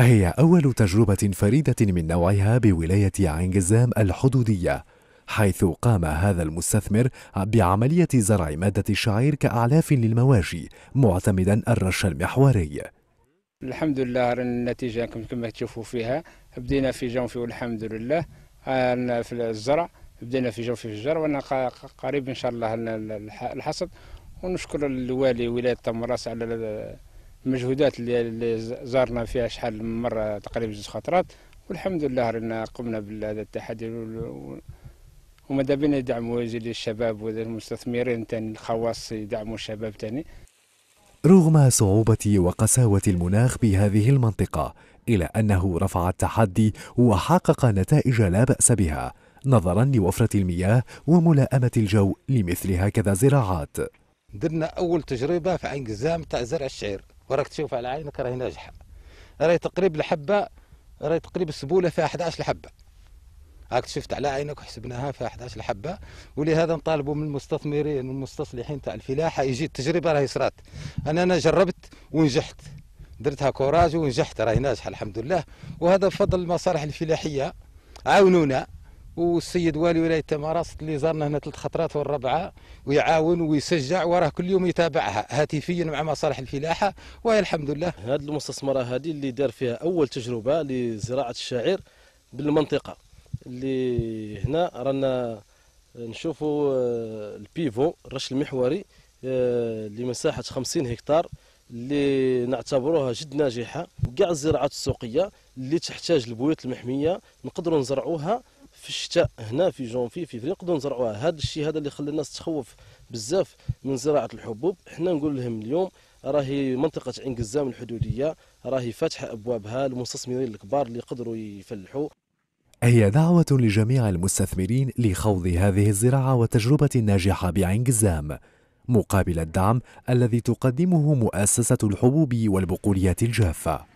هي أول تجربة فريدة من نوعها بولاية عنجزام الحدودية حيث قام هذا المستثمر بعملية زرع مادة الشعير كأعلاف للمواشي معتمدا الرش المحوري الحمد لله النتيجة كما تشوفوا فيها بدينا في جنفي والحمد لله آه، في الزرع بدينا في جنفي في الزرع وانا قريب ان شاء الله الحصد ونشكر الوالي ولايه تمراس على المجهودات اللي, اللي زارنا فيها شحال من مره تقريبا زوج خطرات والحمد لله رانا قمنا بهذا التحدي وماذا بينا يدعموا الشباب والمستثمرين تاني الخواص يدعموا الشباب تاني رغم صعوبة وقساوة المناخ بهذه المنطقة إلى أنه رفع التحدي وحقق نتائج لا بأس بها نظرا لوفرة المياه وملائمة الجو لمثل هكذا زراعات درنا أول تجربة في عين قزام تاع زرع الشعير وراك تشوف على عينك راهي ناجحه راهي تقريب الحبه راهي تقريب السبوله فيها 11 حبه هاك شفت على عينك وحسبناها فيها 11 حبه ولهذا نطالبوا من المستثمرين والمستصلحين تاع الفلاحه يجي التجربه راهي صرات انا انا جربت ونجحت درتها كوراج ونجحت راهي ناجحه الحمد لله وهذا بفضل المصالح الفلاحيه عاونونا والسيد والي ولايه تمارس اللي زارنا هنا ثلاث خطرات والربعه ويعاون ويشجع وراه كل يوم يتابعها هاتفيا مع مصالح الفلاحه وهي الحمد لله هذه المستثمره هذه اللي دار فيها اول تجربه لزراعه الشعير بالمنطقه اللي هنا رانا نشوفوا آه، البيفو الرش المحوري آه، لمساحه 50 هكتار اللي نعتبروها جد ناجحه كاع الزراعات السوقيه اللي تحتاج البيوت المحميه نقدروا نزرعوها في الشتاء هنا في جونفي في فريق نقدروا نزرعوها هذا الشيء هذا اللي خلى الناس تخوف بزاف من زراعه الحبوب حنا نقول لهم اليوم راهي منطقه عين قزام الحدوديه راهي فاتحه ابوابها للمستثمرين الكبار اللي يقدروا يفلحوا هي دعوة لجميع المستثمرين لخوض هذه الزراعة والتجربة الناجحة بعين قزام مقابل الدعم الذي تقدمه مؤسسة الحبوب والبقوليات الجافة